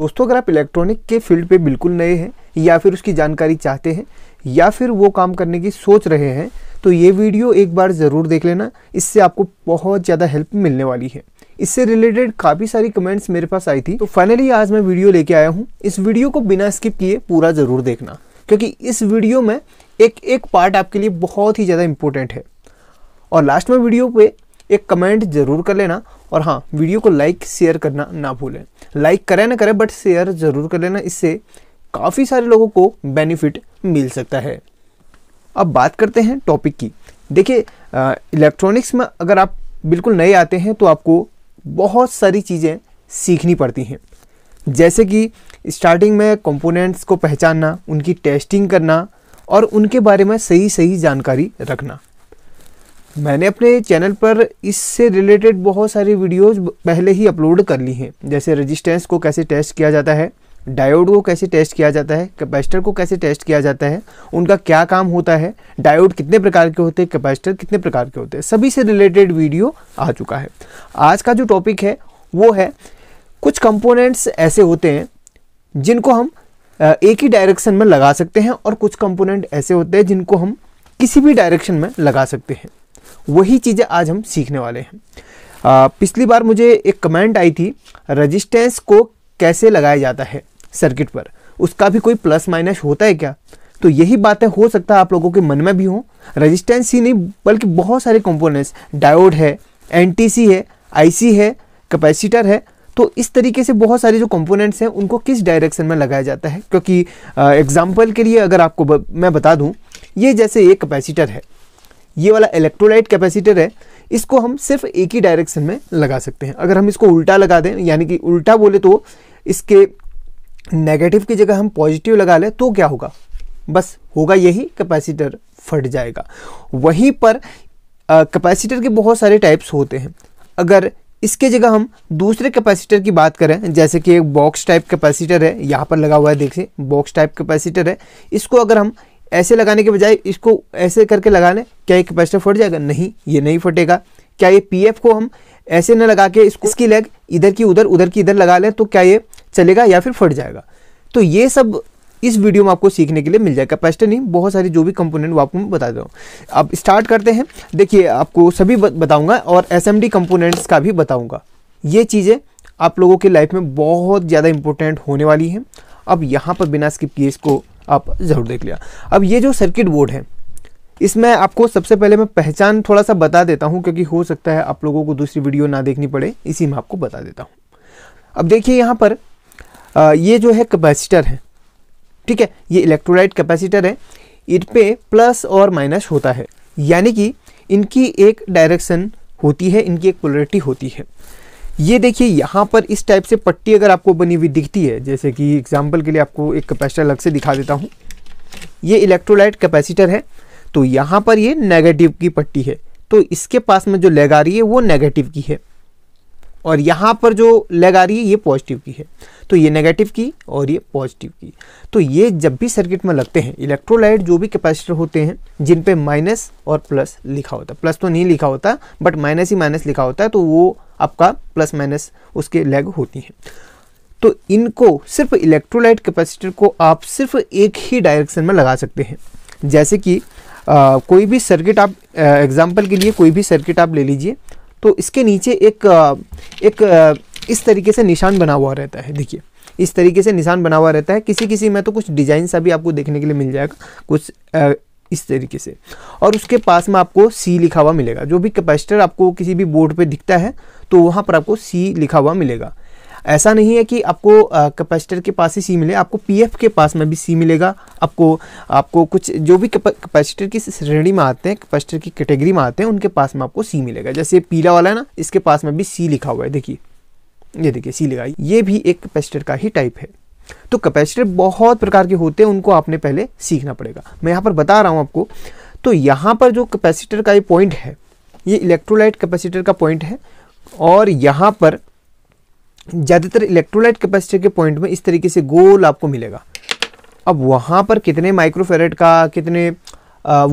दोस्तों अगर आप इलेक्ट्रॉनिक के फील्ड पे बिल्कुल नए हैं या फिर उसकी जानकारी चाहते हैं या फिर वो काम करने की सोच रहे हैं तो ये वीडियो एक बार ज़रूर देख लेना इससे आपको बहुत ज़्यादा हेल्प मिलने वाली है इससे रिलेटेड काफ़ी सारी कमेंट्स मेरे पास आई थी तो फाइनली आज मैं वीडियो लेके आया हूँ इस वीडियो को बिना स्किप किए पूरा ज़रूर देखना क्योंकि इस वीडियो में एक एक पार्ट आपके लिए बहुत ही ज़्यादा इम्पोर्टेंट है और लास्ट में वीडियो पर एक कमेंट ज़रूर कर लेना और हाँ वीडियो को लाइक शेयर करना ना भूलें लाइक करें ना करें बट शेयर ज़रूर कर लेना इससे काफ़ी सारे लोगों को बेनिफिट मिल सकता है अब बात करते हैं टॉपिक की देखिए इलेक्ट्रॉनिक्स में अगर आप बिल्कुल नए आते हैं तो आपको बहुत सारी चीज़ें सीखनी पड़ती हैं जैसे कि स्टार्टिंग में कंपोनेंट्स को पहचानना उनकी टेस्टिंग करना और उनके बारे में सही सही जानकारी रखना मैंने अपने चैनल पर इससे रिलेटेड बहुत सारी वीडियोस पहले ही अपलोड कर ली हैं जैसे रेजिस्टेंस को कैसे टेस्ट किया जाता है डायोड को कैसे टेस्ट किया जाता है कैपेसिटर को कैसे टेस्ट किया जाता है उनका क्या काम होता है डायोड कितने प्रकार के होते हैं कैपेसिटर कितने प्रकार के होते हैं सभी से रिलेटेड वीडियो आ चुका है आज का जो टॉपिक है वो है कुछ कंपोनेंट्स ऐसे होते हैं जिनको हम एक ही डायरेक्शन में लगा सकते हैं और कुछ कंपोनेंट ऐसे होते हैं जिनको हम किसी भी डायरेक्शन में लगा सकते हैं वही चीज़ें आज हम सीखने वाले हैं आ, पिछली बार मुझे एक कमेंट आई थी रजिस्टेंस को कैसे लगाया जाता है सर्किट पर उसका भी कोई प्लस माइनस होता है क्या तो यही बातें हो सकता है आप लोगों के मन में भी हो रजिस्टेंस ही नहीं बल्कि बहुत सारे कंपोनेंट्स डायोड है एनटीसी है आईसी है कैपेसिटर है तो इस तरीके से बहुत सारे जो कंपोनेंट्स हैं उनको किस डायरेक्शन में लगाया जाता है क्योंकि एग्जाम्पल के लिए अगर आपको ब, मैं बता दूँ ये जैसे एक कैपेसिटर है ये वाला इलेक्ट्रोलाइट कैपेसिटर है इसको हम सिर्फ एक ही डायरेक्शन में लगा सकते हैं अगर हम इसको उल्टा लगा दें यानी कि उल्टा बोले तो इसके नेगेटिव की जगह हम पॉजिटिव लगा लें तो क्या होगा बस होगा यही कैपेसिटर फट जाएगा वहीं पर कैपेसिटर के बहुत सारे टाइप्स होते हैं अगर इसके जगह हम दूसरे कैपेसिटर की बात करें जैसे कि एक बॉक्स टाइप कैपेसिटर है यहाँ पर लगा हुआ है देखिए बॉक्स टाइप कैपेसिटर है इसको अगर हम ऐसे लगाने के बजाय इसको ऐसे करके लगाने क्या ये कैपेसिटर फट जाएगा नहीं ये नहीं फटेगा क्या ये पीएफ को हम ऐसे न लगा के इसको इसकी लेग इधर की उधर उधर की इधर लगा लें तो क्या ये चलेगा या फिर फट जाएगा तो ये सब इस वीडियो में आपको सीखने के लिए मिल जाएगा कैपेसिटर नहीं बहुत सारी जो भी कंपोनेंट वो आपको मैं बता दूँ अब स्टार्ट करते हैं देखिए आपको सभी बताऊँगा और एस एम कंपोनेंट्स का भी बताऊँगा ये चीज़ें आप लोगों के लाइफ में बहुत ज़्यादा इंपॉर्टेंट होने वाली हैं अब यहाँ पर बिना स्किप किए इसको आप ज़रूर देख लिया अब ये जो सर्किट बोर्ड है इसमें आपको सबसे पहले मैं पहचान थोड़ा सा बता देता हूँ क्योंकि हो सकता है आप लोगों को दूसरी वीडियो ना देखनी पड़े इसी में आपको बता देता हूँ अब देखिए यहाँ पर आ, ये जो है कैपेसिटर है ठीक है ये इलेक्ट्रोलाइट कैपेसिटर है इट पे प्लस और माइनस होता है यानी कि इनकी एक डायरेक्शन होती है इनकी एक पोलरिटी होती है ये देखिए यहाँ पर इस टाइप से पट्टी अगर आपको बनी हुई दिखती है जैसे कि एग्जाम्पल के लिए आपको एक कैपेसिटर अलग से दिखा देता हूँ ये इलेक्ट्रोलाइट कैपेसिटर है तो यहाँ पर ये नेगेटिव की पट्टी है तो इसके पास में जो लेग आ रही है वो नेगेटिव की है और यहाँ पर जो लेग आ रही है ये पॉजिटिव की है तो ये नेगेटिव की और ये पॉजिटिव की तो ये जब भी सर्किट में लगते हैं इलेक्ट्रोलाइट जो भी कैपेसिटर होते हैं जिन पे माइनस और प्लस लिखा होता है प्लस तो नहीं लिखा होता बट माइनस ही माइनस लिखा होता है तो वो आपका प्लस माइनस उसके लेग होती हैं तो इनको सिर्फ इलेक्ट्रोलाइट कैपेसिटर को आप सिर्फ एक ही डायरेक्शन में लगा सकते हैं जैसे कि आ, कोई भी सर्किट आप एग्जाम्पल के लिए कोई भी सर्किट आप ले लीजिए तो इसके नीचे एक एक इस तरीके से निशान बना हुआ रहता है देखिए इस तरीके से निशान बना हुआ रहता है किसी किसी में तो कुछ डिजाइन सा भी आपको देखने के लिए मिल जाएगा कुछ इस तरीके से और उसके पास में आपको सी लिखा हुआ मिलेगा जो भी कैपेसिटर आपको किसी भी बोर्ड पे दिखता है तो वहाँ पर आपको सी लिखा हुआ मिलेगा ऐसा नहीं है कि आपको कैपेसिटर के पास ही सी मिले आपको पीएफ के पास में भी सी मिलेगा आपको आपको कुछ जो भी कैपेसिटर की श्रेणी में आते हैं कैपेसिटर की कैटेगरी में आते हैं उनके पास में आपको सी मिलेगा जैसे पीला वाला है ना इसके पास में भी सी लिखा हुआ है देखिए ये देखिए सी लिखा ये भी एक कैपेसिटर का ही टाइप है तो कैपेसिटर बहुत प्रकार के होते हैं उनको आपने पहले सीखना पड़ेगा मैं यहाँ पर बता रहा हूँ आपको तो यहाँ पर जो कैपेसिटर का ये पॉइंट है ये इलेक्ट्रोलाइट कैपेसिटर का पॉइंट है और यहाँ पर ज़्यादातर इलेक्ट्रोलाइट कैपेसिटर के पॉइंट में इस तरीके से गोल आपको मिलेगा अब वहाँ पर कितने माइक्रोफेरेट का कितने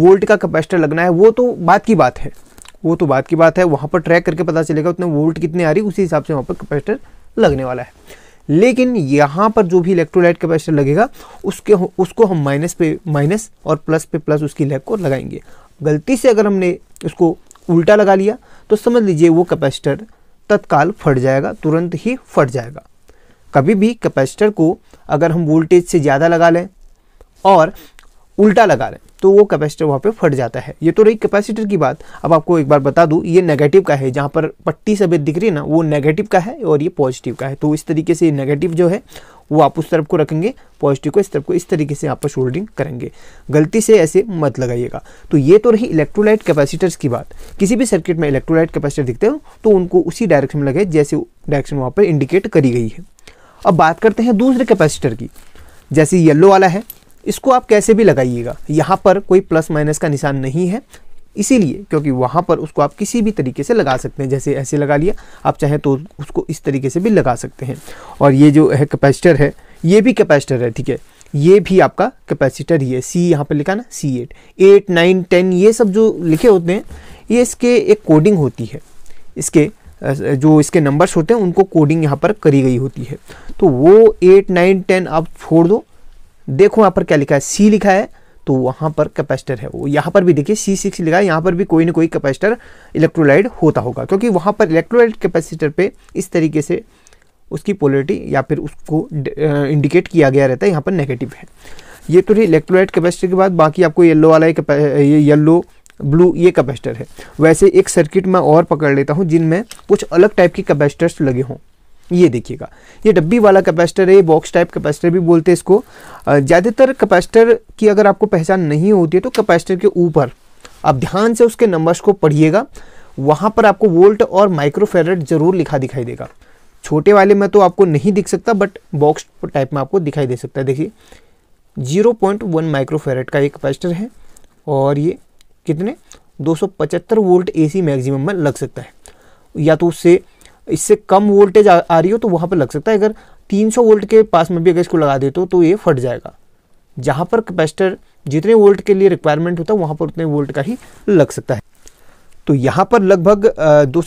वोल्ट का कैपेसिटर लगना है वो तो बात की बात है वो तो बात की बात है वहाँ पर ट्रैक करके पता चलेगा उतने वोल्ट कितने आ रही उसी हिसाब से वहाँ पर कैपेसिटर लगने वाला है लेकिन यहाँ पर जो भी इलेक्ट्रोलाइट कैपेसिटर लगेगा उसके उसको हम माइनस पे माइनस और प्लस पे प्लस उसकी लैग को लगाएंगे गलती से अगर हमने उसको उल्टा लगा लिया तो समझ लीजिए वो कैपेसिटर तत्काल फट जाएगा तुरंत ही फट जाएगा कभी भी कैपेसिटर को अगर हम वोल्टेज से ज़्यादा लगा लें और उल्टा लगा लें तो वो कैपेसिटर वहाँ पे फट जाता है ये तो रही कैपेसिटर की बात अब आपको एक बार बता दूँ ये नेगेटिव का है जहाँ पर पट्टी सफेद दिख रही है ना वो नेगेटिव का है और ये पॉजिटिव का है तो इस तरीके से नेगेटिव जो है वो आप उस तरफ को रखेंगे पॉजिटिव को इस तरफ को इस तरीके से आप शोल्डिंग करेंगे गलती से ऐसे मत लगाइएगा तो ये तो रही इलेक्ट्रोलाइट कैपेसिटर्स की बात किसी भी सर्किट में इलेक्ट्रोलाइट कैपेसिटर दिखते हो तो उनको उसी डायरेक्शन में लगे जैसे डायरेक्शन वहाँ पर इंडिकेट करी गई है अब बात करते हैं दूसरे कैपेसिटर की जैसे येल्लो वाला है इसको आप कैसे भी लगाइएगा यहाँ पर कोई प्लस माइनस का निशान नहीं है इसीलिए क्योंकि वहाँ पर उसको आप किसी भी तरीके से लगा सकते हैं जैसे ऐसे लगा लिया आप चाहें तो उसको इस तरीके से भी लगा सकते हैं और ये जो है कैपेसिटर है ये भी कैपेसिटर है ठीक है ये भी आपका कैपेसिटर ही है सी यहाँ पर लिखा ना C eight eight nine ten ये सब जो लिखे होते हैं ये इसके एक कोडिंग होती है इसके जो इसके नंबर्स होते हैं उनको कोडिंग यहाँ पर करी गई होती है तो वो एट नाइन टेन आप छोड़ दो देखो यहाँ पर क्या लिखा है सी लिखा है तो वहाँ पर कैपेसिटर है वो यहाँ पर भी देखिए सी सिक्स लिखा है यहाँ पर भी कोई ना कोई कैपेसिटर इलेक्ट्रोलाइट होता होगा क्योंकि वहाँ पर इलेक्ट्रोलाइट कैपेसिटर पे इस तरीके से उसकी पोलिटी या फिर उसको इंडिकेट किया गया रहता है यहाँ पर नेगेटिव है ये तो इलेक्ट्रोलाइट कैपेसिटर के बाद बाकी आपको येल्लो वाला ये येल्लो ब्लू ये कैपेसिटर है वैसे एक सर्किट मैं और पकड़ लेता हूँ जिनमें कुछ अलग टाइप के कैपेसिटर्स लगे हों ये देखिएगा ये डब्बी वाला कैपेसिटर है ये बॉक्स टाइप कैपेसिटर भी बोलते हैं इसको ज़्यादातर कैपेसिटर की अगर आपको पहचान नहीं होती है तो कैपेसिटर के ऊपर आप ध्यान से उसके नंबर्स को पढ़िएगा वहाँ पर आपको वोल्ट और माइक्रोफेरेट जरूर लिखा दिखाई देगा छोटे वाले में तो आपको नहीं दिख सकता बट बॉक्स टाइप में आपको दिखाई दे सकता है देखिए 0.1 माइक्रोफेरेट का ये कैपेसिटर है और ये कितने 275 वोल्ट एसी मैक्सिमम में लग सकता है या तो उससे इससे कम वोल्टेज आ, आ रही हो तो वहाँ पर लग सकता है अगर 300 वोल्ट के पास में भी अगर इसको लगा देते हो तो ये फट जाएगा जहाँ पर कैपेसिटर जितने वोल्ट के लिए रिक्वायरमेंट होता है वहाँ पर उतने वोल्ट का ही लग सकता है तो यहाँ पर लगभग दो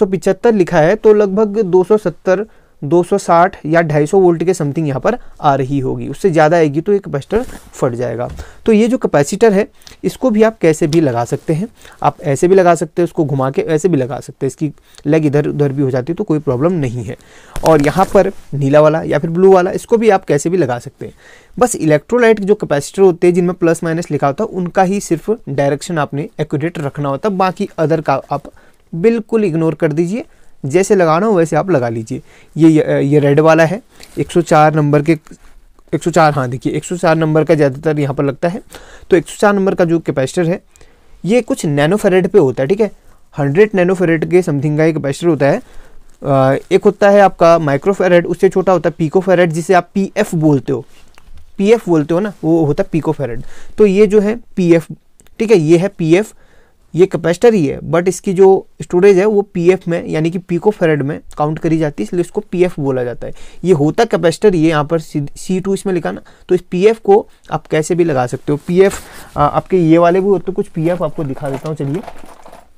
लिखा है तो लगभग दो 260 या 250 वोल्ट के समथिंग यहाँ पर आ रही होगी उससे ज़्यादा आएगी तो ये कैपेसिटर फट जाएगा तो ये जो कैपेसिटर है इसको भी आप कैसे भी लगा सकते हैं आप ऐसे भी लगा सकते हैं उसको घुमा के ऐसे भी लगा सकते हैं इसकी लेग इधर उधर भी हो जाती है तो कोई प्रॉब्लम नहीं है और यहाँ पर नीला वाला या फिर ब्लू वाला इसको भी आप कैसे भी लगा सकते हैं बस इलेक्ट्रोलाइट जो कैपेसिटर होते हैं जिनमें प्लस माइनस लिखा होता है उनका ही सिर्फ डायरेक्शन आपने एक्यूरेट रखना होता है बाकी अदर का आप बिल्कुल इग्नोर कर दीजिए जैसे लगाना हो वैसे आप लगा लीजिए ये ये रेड वाला है 104 नंबर के 104 हाँ देखिए 104 नंबर का ज़्यादातर यहाँ पर लगता है तो 104 नंबर का जो कैपेसिटर है ये कुछ नैनो फेरेड पे होता है ठीक है हंड्रेड नैनो फेरेड के समथिंग का एक कैपेसिटर होता है एक होता है आपका माइक्रो फेरेड उससे छोटा होता है पीको फेरेड जिसे आप पी एफ बोलते हो पी एफ बोलते हो ना वो होता है पीको फेरेड तो ये जो है पी एफ ठीक है ये है पी एफ ये कैपेसिटर ही है बट इसकी जो स्टोरेज है वो पीएफ में यानी कि पीको फेरेड में काउंट करी जाती है इसलिए इसको पीएफ बोला जाता है ये होता कैपेसिटर है यहाँ पर सी टू इसमें लिखा ना तो इस पीएफ को आप कैसे भी लगा सकते हो पीएफ आपके ये वाले भी होते तो कुछ पीएफ आपको दिखा देता हूँ चलिए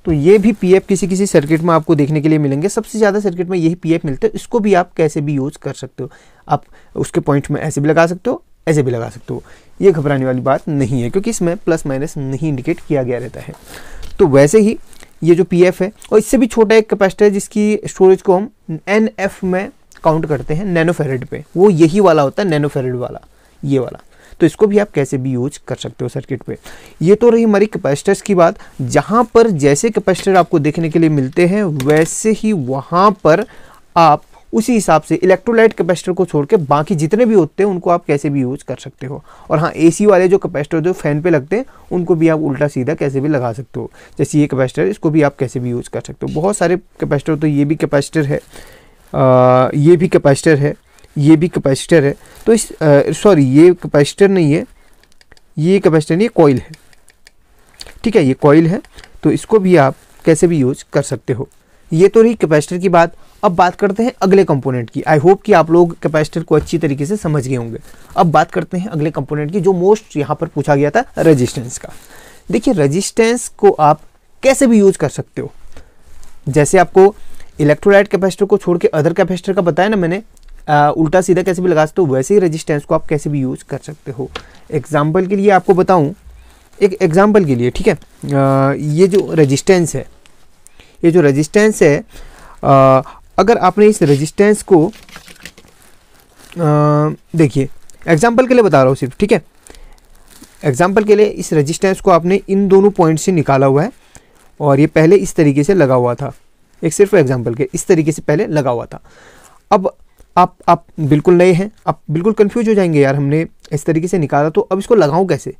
तो ये भी पी किसी किसी सर्किट में आपको देखने के लिए मिलेंगे सबसे ज़्यादा सर्किट में यही पी मिलते हैं इसको भी आप कैसे भी यूज़ कर सकते हो आप उसके पॉइंट में ऐसे भी लगा सकते हो ऐसे भी लगा सकते हो ये घबराने वाली बात नहीं है क्योंकि इसमें प्लस माइनस नहीं इंडिकेट किया गया रहता है तो वैसे ही ये जो पी है और इससे भी छोटा एक कैपेसिटर है जिसकी स्टोरेज को हम एन में काउंट करते हैं नैनोफेरेड पे वो यही वाला होता है नैनोफेरेड वाला ये वाला तो इसको भी आप कैसे भी यूज कर सकते हो सर्किट पे ये तो रही हमारी कैपेसिटर्स की बात जहाँ पर जैसे कैपेसिटर आपको देखने के लिए मिलते हैं वैसे ही वहाँ पर आप उसी हिसाब से इलेक्ट्रोलाइट कैपेसिटर को छोड़ के बाकी जितने भी होते हैं उनको आप कैसे भी यूज़ कर सकते हो और हाँ एसी वाले जो कैपेसिटर जो फैन पे लगते हैं उनको भी आप उल्टा सीधा कैसे भी लगा सकते हो जैसे ये कैपेसिटर इसको भी आप कैसे भी यूज़ कर सकते हो बहुत सारे कैपेसिटर तो ये भी कैपेसिटर है आ, ये भी कैपेसिटर है ये भी कैपेसिटर है तो इस सॉरी ये कैपेसिटर नहीं है ये कैपेसिटर नहीं कॉयल है ठीक है ये कॉयल है तो इसको भी आप कैसे भी यूज कर सकते हो ये तो रही कैपेसिटर की बात अब बात करते हैं अगले कंपोनेंट की आई होप कि आप लोग कैपेसिटर को अच्छी तरीके से समझ गए होंगे अब बात करते हैं अगले कंपोनेंट की जो मोस्ट यहाँ पर पूछा गया था रजिस्टेंस का देखिए रजिस्टेंस को आप कैसे भी यूज कर सकते हो जैसे आपको इलेक्ट्रोलाइट कैपेसिटर को छोड़ के अदर कैपेसिटर का बताया ना मैंने आ, उल्टा सीधा कैसे भी लगा सकते हो वैसे ही रजिस्टेंस को आप कैसे भी यूज कर सकते हो एग्जाम्पल के लिए आपको बताऊँ एक एग्जाम्पल के लिए ठीक है आ, ये जो रजिस्टेंस है ये जो रजिस्टेंस है आ, अगर आपने इस रेजिस्टेंस को देखिए एग्जाम्पल के लिए बता रहा हूँ सिर्फ ठीक है एग्जाम्पल के लिए इस रेजिस्टेंस को आपने इन दोनों पॉइंट से निकाला हुआ है और ये पहले इस तरीके से लगा हुआ था एक सिर्फ एग्जाम्पल के इस तरीके से पहले लगा हुआ था अब आप आप बिल्कुल नए हैं आप बिल्कुल कंफ्यूज हो जाएंगे यार हमने इस तरीके से निकाला तो अब इसको लगाऊं कैसे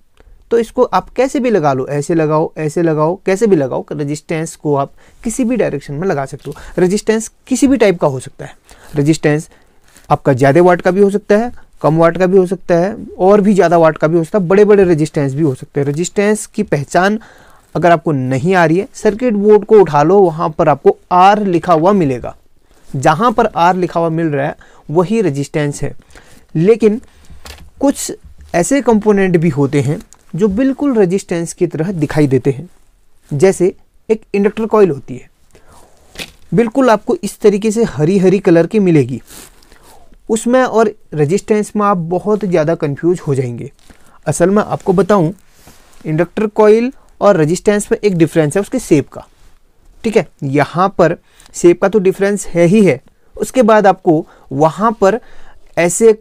तो इसको आप कैसे भी लगा लो ऐसे लगाओ ऐसे लगाओ कैसे भी लगाओ रजिस्टेंस को आप किसी भी डायरेक्शन में लगा सकते हो रजिस्टेंस किसी भी टाइप का हो सकता है रजिस्टेंस आपका ज़्यादा वाट का भी हो सकता है कम वाट का भी हो सकता है और भी ज़्यादा वाट का भी हो सकता है बड़े बड़े रजिस्टेंस भी हो सकते हैं रजिस्टेंस की पहचान अगर आपको नहीं आ रही है सर्किट बोर्ड को उठा लो वहाँ पर आपको आर लिखा हुआ मिलेगा जहाँ पर आर लिखा हुआ मिल रहा है वही रजिस्टेंस है लेकिन कुछ ऐसे कंपोनेंट भी होते हैं जो बिल्कुल रेजिस्टेंस की तरह दिखाई देते हैं जैसे एक इंडक्टर कॉयल होती है बिल्कुल आपको इस तरीके से हरी हरी कलर की मिलेगी उसमें और रेजिस्टेंस में आप बहुत ज़्यादा कंफ्यूज हो जाएंगे असल में आपको बताऊं इंडक्टर कॉयल और रेजिस्टेंस में एक डिफरेंस है उसके सेप का ठीक है यहाँ पर सेप का तो डिफरेंस है ही है उसके बाद आपको वहाँ पर ऐसे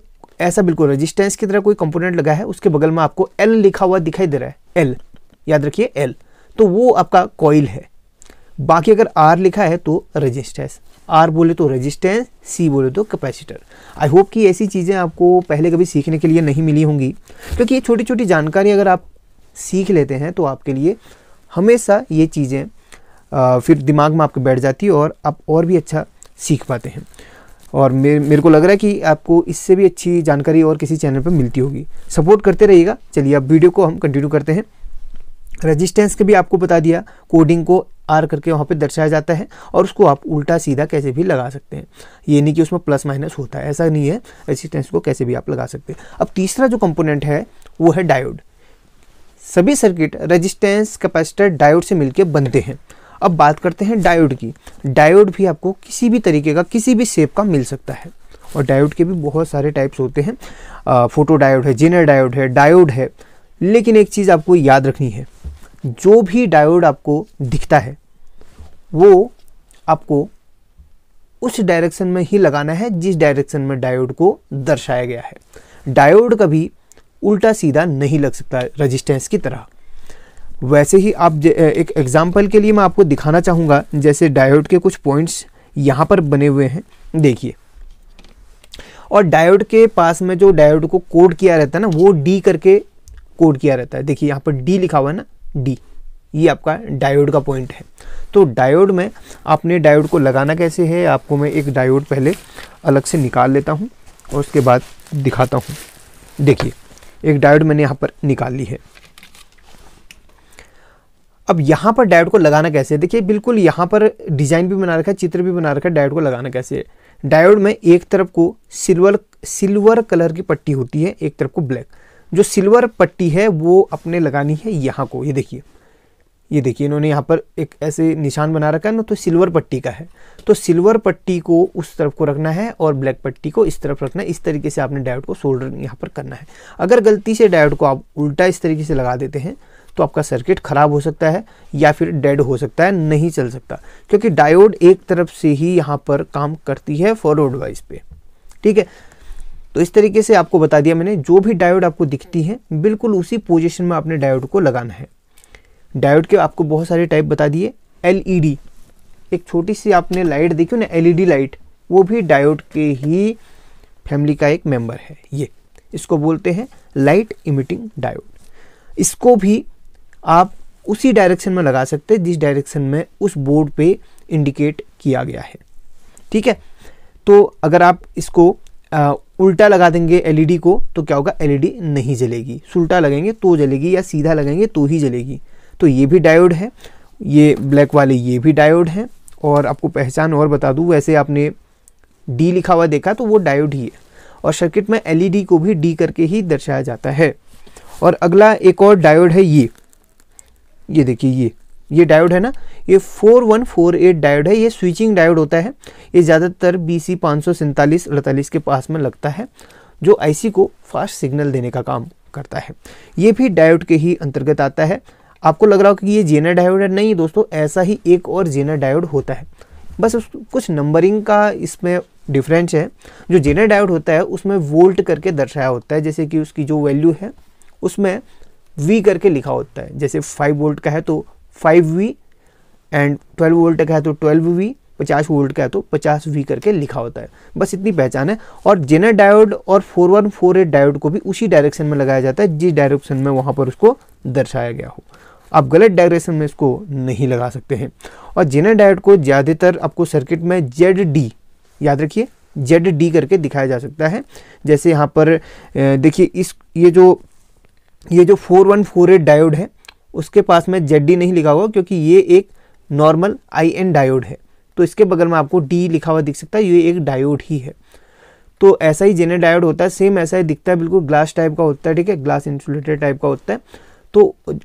ऐसा बिल्कुल रजिस्टेंस की तरह कोई कंपोनेंट लगा है उसके बगल में आपको एल लिखा हुआ दिखाई दे रहा है एल याद रखिए एल तो वो आपका कॉइल है बाकी अगर आर लिखा है तो रजिस्टेंस आर बोले तो रजिस्टेंस सी बोले तो कैपेसिटर आई होप कि ऐसी चीज़ें आपको पहले कभी सीखने के लिए नहीं मिली होंगी क्योंकि ये छोटी छोटी जानकारी अगर आप सीख लेते हैं तो आपके लिए हमेशा ये चीज़ें फिर दिमाग में आपके बैठ जाती है और आप और भी अच्छा सीख पाते हैं और मेरे मेरे को लग रहा है कि आपको इससे भी अच्छी जानकारी और किसी चैनल पर मिलती होगी सपोर्ट करते रहिएगा चलिए अब वीडियो को हम कंटिन्यू करते हैं रेजिस्टेंस के भी आपको बता दिया कोडिंग को आर करके वहाँ पे दर्शाया जाता है और उसको आप उल्टा सीधा कैसे भी लगा सकते हैं ये नहीं कि उसमें प्लस माइनस होता है ऐसा नहीं है रेजिस्टेंस को कैसे भी आप लगा सकते हैं अब तीसरा जो कंपोनेंट है वो है डायोड सभी सर्किट रजिस्टेंस कैपेसिटर डायोड से मिलकर बनते हैं अब बात करते हैं डायोड की डायोड भी आपको किसी भी तरीके का किसी भी शेप का मिल सकता है और डायोड के भी बहुत सारे टाइप्स होते हैं आ, फोटो डायोड है जेनर डायोड है डायोड है लेकिन एक चीज़ आपको याद रखनी है जो भी डायोड आपको दिखता है वो आपको उस डायरेक्शन में ही लगाना है जिस डायरेक्शन में डायोड को दर्शाया गया है डायोड कभी उल्टा सीधा नहीं लग सकता रजिस्टेंस की तरह वैसे ही आप एक एग्जाम्पल के लिए मैं आपको दिखाना चाहूँगा जैसे डायोड के कुछ पॉइंट्स यहाँ पर बने हुए हैं देखिए और डायोड के पास में जो डायोड को कोड किया रहता है ना वो डी करके कोड किया रहता है देखिए यहाँ पर डी लिखा हुआ है ना डी ये आपका डायोड का पॉइंट है तो डायोड में आपने डायोड को लगाना कैसे है आपको मैं एक डायोड पहले अलग से निकाल लेता हूँ और उसके बाद दिखाता हूँ देखिए एक डायोड मैंने यहाँ पर निकाल ली है अब यहाँ पर डायोड को लगाना कैसे है देखिए बिल्कुल यहाँ पर डिज़ाइन भी बना रखा है चित्र भी बना रखा है डायोड को लगाना कैसे है डायोड में एक तरफ को सिल्वर सिल्वर कलर की पट्टी होती है एक तरफ को ब्लैक जो सिल्वर पट्टी है वो अपने लगानी है यहाँ को ये देखिए ये देखिए इन्होंने यहाँ पर एक ऐसे निशान बना रखा है ना तो सिल्वर पट्टी का है तो सिल्वर पट्टी को उस तरफ को रखना है और ब्लैक पट्टी को इस तरफ रखना है इस तरीके से आपने डायोड को शोल्डर यहाँ पर करना है अगर गलती से डायोड को आप उल्टा इस तरीके से लगा देते हैं तो आपका सर्किट ख़राब हो सकता है या फिर डेड हो सकता है नहीं चल सकता क्योंकि डायोड एक तरफ से ही यहाँ पर काम करती है फॉरवर्ड वाइज पे ठीक है तो इस तरीके से आपको बता दिया मैंने जो भी डायोड आपको दिखती है बिल्कुल उसी पोजिशन में आपने डायोड को लगाना है डायोड के आपको बहुत सारे टाइप बता दिए एल e एक छोटी सी आपने लाइट देखी ना एल लाइट e वो भी डायोड के ही फैमिली का एक मेंबर है ये इसको बोलते हैं लाइट इमिटिंग डायोड इसको भी आप उसी डायरेक्शन में लगा सकते हैं जिस डायरेक्शन में उस बोर्ड पे इंडिकेट किया गया है ठीक है तो अगर आप इसको आ, उल्टा लगा देंगे एलईडी e को तो क्या होगा एलईडी e नहीं जलेगी उल्टा लगेंगे तो जलेगी या सीधा लगेंगे तो ही जलेगी तो ये भी डायोड है ये ब्लैक वाले ये भी डायोड हैं और आपको पहचान और बता दूँ वैसे आपने डी लिखा हुआ देखा तो वो डायोड ही है और सर्किट में एलईडी e को भी डी करके ही दर्शाया जाता है और अगला एक और डायोड है ये ये देखिए ये ये डायोड है ना ये 4148 डायोड है ये स्विचिंग डायोड होता है ये ज़्यादातर बी सी पाँच के पास में लगता है जो आईसी को फास्ट सिग्नल देने का काम करता है ये भी डायोड के ही अंतर्गत आता है आपको लग रहा हो कि ये जेना डायोड है नहीं दोस्तों ऐसा ही एक और जेना डायोड होता है बस उस कुछ नंबरिंग का इसमें डिफरेंस है जो जेना डायोड होता है उसमें वोल्ट करके दर्शाया होता है जैसे कि उसकी जो वैल्यू है उसमें वी करके लिखा होता है जैसे फाइव वोल्ट का है तो five V and twelve volt का है तो ट्वेल्व वी पचास वोल्ट का है तो पचास वी करके लिखा होता है बस इतनी पहचान है और जेनर डायोड और four one four eight diode को भी उसी डायरेक्शन में लगाया जाता है जिस डायरेक्शन में वहाँ पर उसको दर्शाया गया हो आप गलत डायरेक्शन में इसको नहीं लगा सकते हैं और जेनर डायोड को ज़्यादातर आपको सर्किट में जेड डी याद रखिए जेड डी करके दिखाया जा सकता है जैसे यहाँ पर देखिए इस ये जो ये जो 4148 डायोड है उसके पास में जेड डी नहीं लिखा हुआ क्योंकि ये एक नॉर्मल आई एन डायोड है तो इसके बगल में आपको डी लिखा हुआ दिख सकता है ये एक डायोड ही है तो ऐसा ही जेनर डायोड होता है सेम ऐसा ही दिखता है बिल्कुल ग्लास टाइप का होता है ठीक है ग्लास इंसुलेटेड टाइप का होता है तो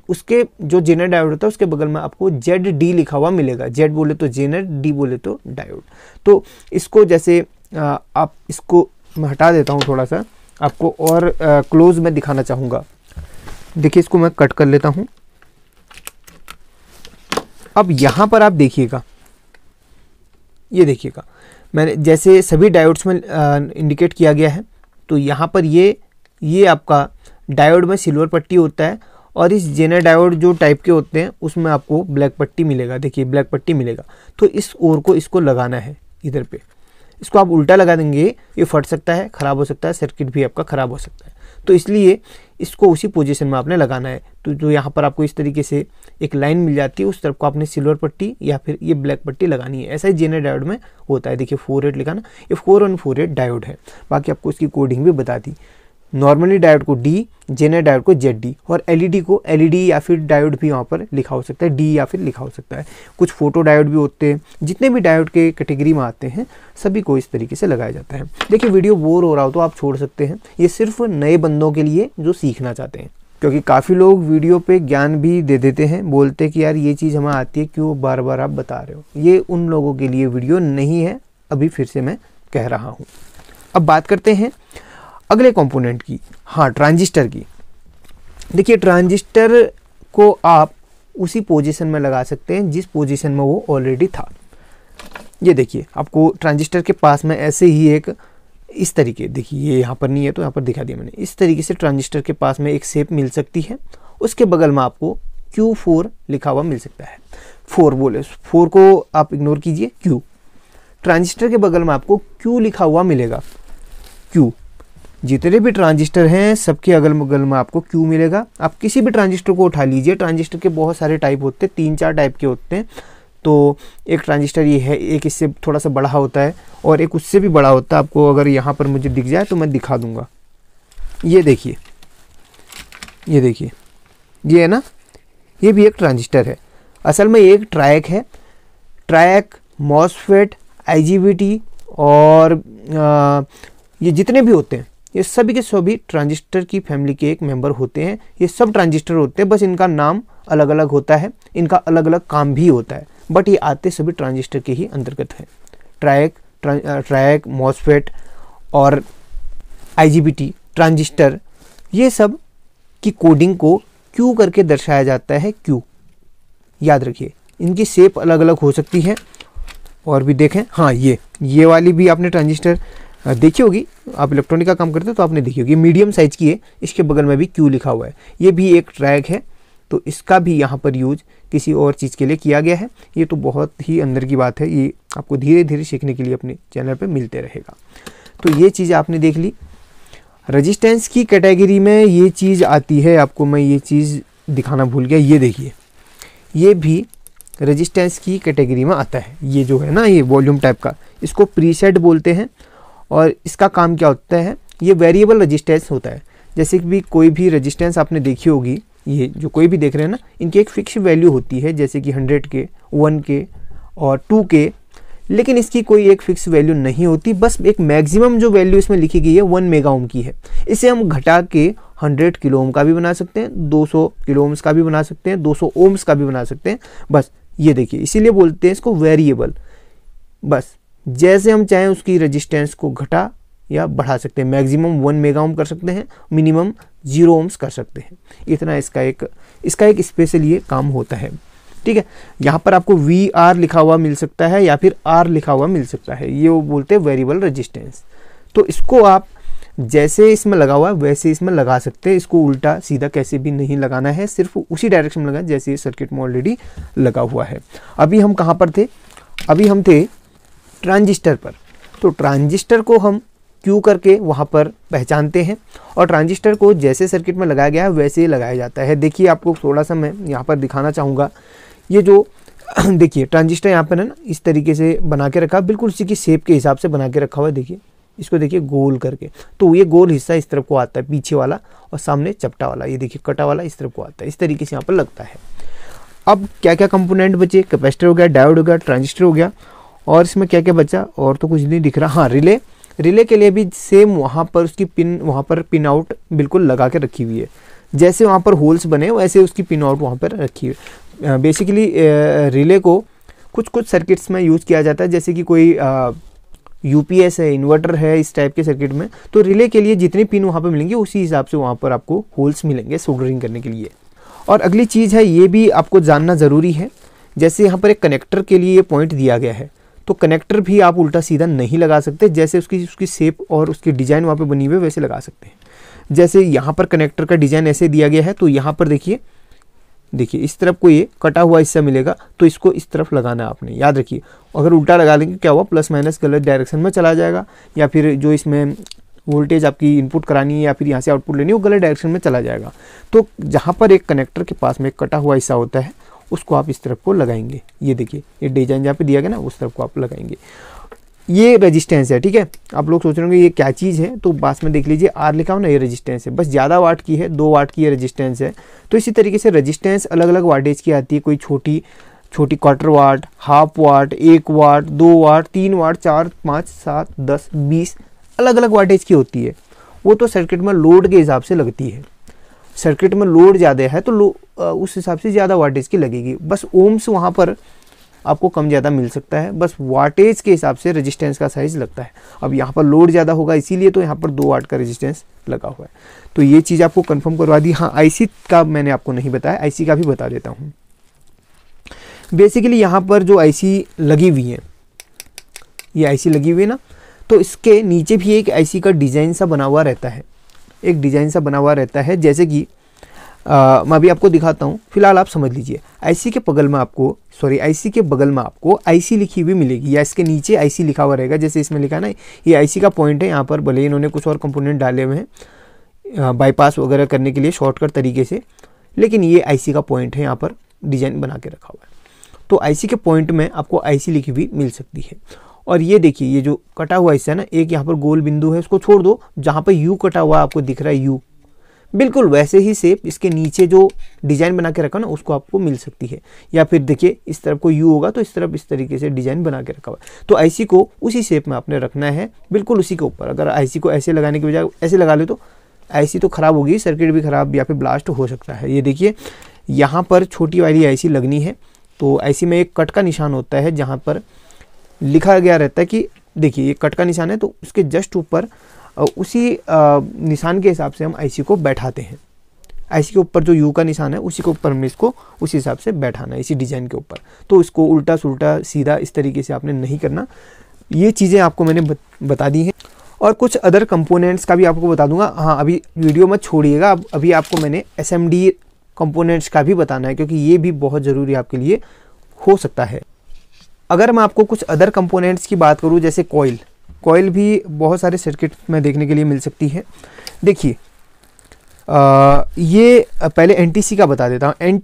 उसके जो जेनर डायोड होता है उसके बगल में आपको जेड डी लिखा हुआ मिलेगा जेड बोले तो जेनर डी बोले तो डायोड तो इसको जैसे आप इसको मैं हटा देता हूँ थोड़ा सा आपको और क्लोज में दिखाना चाहूँगा देखिए इसको मैं कट कर लेता हूँ अब यहाँ पर आप देखिएगा ये देखिएगा मैंने जैसे सभी डायोड्स में इंडिकेट किया गया है तो यहाँ पर ये ये आपका डायोड में सिल्वर पट्टी होता है और इस जेना डायोड जो टाइप के होते हैं उसमें आपको ब्लैक पट्टी मिलेगा देखिए ब्लैक पट्टी मिलेगा तो इस ओर को इसको लगाना है इधर पे इसको आप उल्टा लगा देंगे ये फट सकता है ख़राब हो सकता है सर्किट भी आपका ख़राब हो सकता है तो इसलिए इसको उसी पोजीशन में आपने लगाना है तो जो यहाँ पर आपको इस तरीके से एक लाइन मिल जाती है उस तरफ को आपने सिल्वर पट्टी या फिर ये ब्लैक पट्टी लगानी है ऐसा ही जेनर डायोड में होता है देखिए फोर एट लिखाना ये four one four eight diode है बाकी आपको इसकी कोडिंग भी बता दी नॉर्मली डायोड को डी जेनर डायोड को जेड डी और एलईडी e को एलईडी e या फिर डायोड भी वहाँ पर लिखा हो सकता है डी या फिर लिखा हो सकता है कुछ फोटो डायोड भी होते हैं जितने भी डायोड के कैटेगरी में आते हैं सभी को इस तरीके से लगाया जाता है देखिए वीडियो बोर हो रहा हो तो आप छोड़ सकते हैं ये सिर्फ नए बंदों के लिए जो सीखना चाहते हैं क्योंकि काफ़ी लोग वीडियो पे ज्ञान भी दे देते हैं बोलते हैं कि यार ये चीज़ हमें आती है क्यों बार बार आप बता रहे हो ये उन लोगों के लिए वीडियो नहीं है अभी फिर से मैं कह रहा हूँ अब बात करते हैं अगले कंपोनेंट की हाँ ट्रांजिस्टर की देखिए ट्रांजिस्टर को आप उसी पोजीशन में लगा सकते हैं जिस पोजीशन में वो ऑलरेडी था ये देखिए आपको ट्रांजिस्टर के पास में ऐसे ही एक इस तरीके देखिए ये यहाँ पर नहीं है तो यहाँ पर दिखा दिया मैंने इस तरीके से ट्रांजिस्टर के पास में एक सेप मिल सकती है उसके बगल में आपको Q4 लिखा हुआ मिल सकता है फोर बोले फोर को आप इग्नोर कीजिए Q ट्रांजिस्टर के बगल में आपको Q लिखा हुआ मिलेगा Q जितने भी ट्रांजिस्टर हैं सबके अगल बगल में आपको क्यू मिलेगा आप किसी भी ट्रांजिस्टर को उठा लीजिए ट्रांजिस्टर के बहुत सारे टाइप होते हैं तीन चार टाइप के होते हैं तो एक ट्रांजिस्टर ये है एक इससे थोड़ा सा बड़ा होता है और एक उससे भी बड़ा होता है आपको अगर यहाँ पर मुझे दिख जाए तो मैं दिखा दूँगा ये देखिए ये देखिए ये है ना ये भी एक ट्रांजिस्टर है असल में एक ट्रैक है ट्रैक मॉसफेट आई और आ, ये जितने भी होते हैं ये सभी के सभी ट्रांजिस्टर की फैमिली के एक मेंबर होते हैं ये सब ट्रांजिस्टर होते हैं बस इनका नाम अलग अलग होता है इनका अलग अलग काम भी होता है बट ये आते सभी ट्रांजिस्टर के ही अंतर्गत हैं ट्रैक ट्रैक मॉसफेट और आईजीबीटी ट्रांजिस्टर ये सब की कोडिंग को क्यू करके दर्शाया जाता है क्यू याद रखिए इनकी शेप अलग अलग हो सकती है और भी देखें हाँ ये ये वाली भी आपने ट्रांजिस्टर देखी होगी आप इलेक्ट्रॉनिक का काम करते हो तो आपने देखी होगी मीडियम साइज की है इसके बगल में भी क्यू लिखा हुआ है ये भी एक ट्रैक है तो इसका भी यहाँ पर यूज किसी और चीज़ के लिए किया गया है ये तो बहुत ही अंदर की बात है ये आपको धीरे धीरे सीखने के लिए अपने चैनल पर मिलते रहेगा तो ये चीज़ आपने देख ली रजिस्टेंस की कैटेगरी में ये चीज़ आती है आपको मैं ये चीज़ दिखाना भूल गया ये देखिए ये भी रजिस्टेंस की कैटेगरी में आता है ये जो है ना ये वॉल्यूम टाइप का इसको प्रीसेट बोलते हैं और इसका काम क्या होता है ये वेरिएबल रजिस्टेंस होता है जैसे कि भी कोई भी रजिस्टेंस आपने देखी होगी ये जो कोई भी देख रहे हैं ना इनकी एक फिक्स वैल्यू होती है जैसे कि हंड्रेड के वन के और टू के लेकिन इसकी कोई एक फिक्स वैल्यू नहीं होती बस एक मैक्सिमम जो वैल्यू इसमें लिखी गई है वन मेगा ओम की है इसे हम घटा के हंड्रेड किलो ओम का भी बना सकते हैं दो सौ किलो ओम्स का भी बना सकते हैं दो सौ ओम्स का भी बना सकते हैं बस ये देखिए इसीलिए बोलते हैं इसको वेरिएबल बस जैसे हम चाहें उसकी रजिस्टेंस को घटा या बढ़ा सकते हैं मैक्सिमम वन मेगा ओम कर सकते हैं मिनिमम जीरो ओम्स कर सकते हैं इतना इसका एक इसका एक स्पेशल ये काम होता है ठीक है यहाँ पर आपको वी आर लिखा हुआ मिल सकता है या फिर आर लिखा हुआ मिल सकता है ये वो बोलते हैं वेरिएबल रजिस्टेंस तो इसको आप जैसे इसमें लगा हुआ है वैसे इसमें लगा सकते हैं इसको उल्टा सीधा कैसे भी नहीं लगाना है सिर्फ उसी डायरेक्शन में लगाना जैसे ये सर्किट में ऑलरेडी लगा हुआ है अभी हम कहाँ पर थे अभी हम थे ट्रांजिस्टर पर तो ट्रांजिस्टर को हम क्यू करके वहाँ पर पहचानते हैं और ट्रांजिस्टर को जैसे सर्किट में लगाया गया है वैसे ही लगाया जाता है देखिए आपको थोड़ा सा मैं यहाँ पर दिखाना चाहूँगा ये जो देखिए ट्रांजिस्टर यहाँ पर है ना इस तरीके से बना के रखा बिल्कुल उसी की शेप के हिसाब से बना के रखा हुआ है देखिए इसको देखिए गोल करके तो ये गोल हिस्सा इस तरफ को आता है पीछे वाला और सामने चपटा वाला ये देखिए कटा वाला इस तरफ को आता है इस तरीके से यहाँ पर लगता है अब क्या क्या कंपोनेंट बचे कैपेसिटर हो गया डायोड हो गया ट्रांजिस्टर हो गया और इसमें क्या क्या बचा और तो कुछ नहीं दिख रहा हाँ रिले रिले के लिए भी सेम वहाँ पर उसकी पिन वहाँ पर पिन आउट बिल्कुल लगा के रखी हुई है जैसे वहाँ पर होल्स बने वैसे उसकी पिन आउट वहाँ पर रखी है बेसिकली रिले को कुछ कुछ सर्किट्स में यूज़ किया जाता है जैसे कि कोई यू है इन्वर्टर है इस टाइप के सर्किट में तो रिले के लिए जितनी पिन वहाँ पर मिलेंगी उसी हिसाब से वहाँ पर आपको होल्स मिलेंगे सोल्डरिंग करने के लिए और अगली चीज़ है ये भी आपको जानना ज़रूरी है जैसे यहाँ पर एक कनेक्टर के लिए ये पॉइंट दिया गया है तो कनेक्टर भी आप उल्टा सीधा नहीं लगा सकते जैसे उसकी उसकी शेप और उसकी डिज़ाइन वहाँ पे बनी हुई है वैसे लगा सकते हैं जैसे यहाँ पर कनेक्टर का डिज़ाइन ऐसे दिया गया है तो यहाँ पर देखिए देखिए इस तरफ को ये कटा हुआ हिस्सा मिलेगा तो इसको इस तरफ लगाना आपने याद रखिए अगर उल्टा लगा देंगे क्या हुआ प्लस माइनस गलत डायरेक्शन में चला जाएगा या फिर जो इसमें वोल्टेज आपकी इनपुट करानी है या फिर यहाँ से आउटपुट लेनी है वो गलत डायरेक्शन में चला जाएगा तो जहाँ पर एक कनेक्टर के पास में एक कटा हुआ हिस्सा होता है उसको आप इस तरफ को लगाएंगे ये देखिए ये डिजाइन जहाँ पे दिया गया ना उस तरफ को आप लगाएंगे ये रेजिस्टेंस है ठीक है आप लोग सोच रहे होंगे ये क्या चीज़ है तो बास में देख लीजिए आर लिखा हो ना ये रेजिस्टेंस है बस ज़्यादा वाट की है दो वाट की ये रेजिस्टेंस है तो इसी तरीके से रेजिस्टेंस अलग अलग वाटेज की आती है कोई छोटी छोटी क्वार्टर वाट हाफ वाट एक वाट दो वाट तीन वाट चार पाँच सात दस बीस अलग अलग वाटेज की होती है वो तो सर्किट में लोड के हिसाब से लगती है सर्किट में लोड ज़्यादा है तो उस हिसाब से ज़्यादा वाटेज की लगेगी बस ओम्स वहाँ पर आपको कम ज़्यादा मिल सकता है बस वाटेज के हिसाब से रेजिस्टेंस का साइज़ लगता है अब यहाँ पर लोड ज़्यादा होगा इसीलिए तो यहाँ पर दो वाट का रेजिस्टेंस लगा हुआ है तो ये चीज़ आपको कंफर्म करवा दी हाँ आईसी का मैंने आपको नहीं बताया आईसी का भी बता देता हूँ बेसिकली यहाँ पर जो आई लगी हुई है ये आई लगी हुई है ना तो इसके नीचे भी एक आई का डिज़ाइन सा बना हुआ रहता है एक डिज़ाइन सा बना हुआ रहता है जैसे कि आ, मैं अभी आपको दिखाता हूँ फिलहाल आप समझ लीजिए आईसी के बगल में आपको सॉरी आईसी के बगल में आपको आईसी लिखी हुई मिलेगी या इसके नीचे आईसी लिखा हुआ रहेगा जैसे इसमें लिखा ना ये आईसी का पॉइंट है यहाँ पर भले इन्होंने कुछ और कंपोनेंट डाले हुए हैं बाईपास वगैरह करने के लिए शॉर्टकट तरीके से लेकिन ये आई का पॉइंट है यहाँ पर डिज़ाइन बना के रखा हुआ है तो आई के पॉइंट में आपको आई लिखी हुई मिल सकती है और ये देखिए ये जो कटा हुआ हिस्सा है ना एक यहाँ पर गोल बिंदु है उसको छोड़ दो जहाँ पर यू कटा हुआ आपको दिख रहा है यू बिल्कुल वैसे ही सेप इसके नीचे जो डिज़ाइन बना के रखा ना उसको आपको मिल सकती है या फिर देखिए इस तरफ को यू होगा तो इस तरफ इस तरीके से डिज़ाइन बना के रखा हुआ है तो आईसी को उसी शेप में आपने रखना है बिल्कुल उसी के ऊपर अगर आईसी को ऐसे लगाने के बजाय ऐसे लगा ले तो आईसी तो ख़राब होगी सर्किट भी ख़राब या फिर ब्लास्ट हो सकता है ये देखिए यहाँ पर छोटी वाली आईसी लगनी है तो आईसी में एक कट का निशान होता है जहाँ पर लिखा गया रहता है कि देखिए ये कट का निशान है तो उसके जस्ट ऊपर उसी निशान के हिसाब से हम आईसी को बैठाते हैं आईसी के ऊपर जो यू का निशान है उसी के ऊपर हमें इसको उसी हिसाब से बैठाना है इसी डिजाइन के ऊपर तो इसको उल्टा सुल्टा सीधा इस तरीके से आपने नहीं करना ये चीज़ें आपको मैंने बता दी हैं और कुछ अदर कंपोनेंट्स का भी आपको बता दूंगा हाँ अभी वीडियो मत छोड़िएगा अब अभी आपको मैंने एस एम कंपोनेंट्स का भी बताना है क्योंकि ये भी बहुत ज़रूरी आपके लिए हो सकता है अगर मैं आपको कुछ अदर कंपोनेंट्स की बात करूँ जैसे कॉयल कॉयल भी बहुत सारे सर्किट में देखने के लिए मिल सकती है देखिए ये पहले एन का बता देता हूँ एन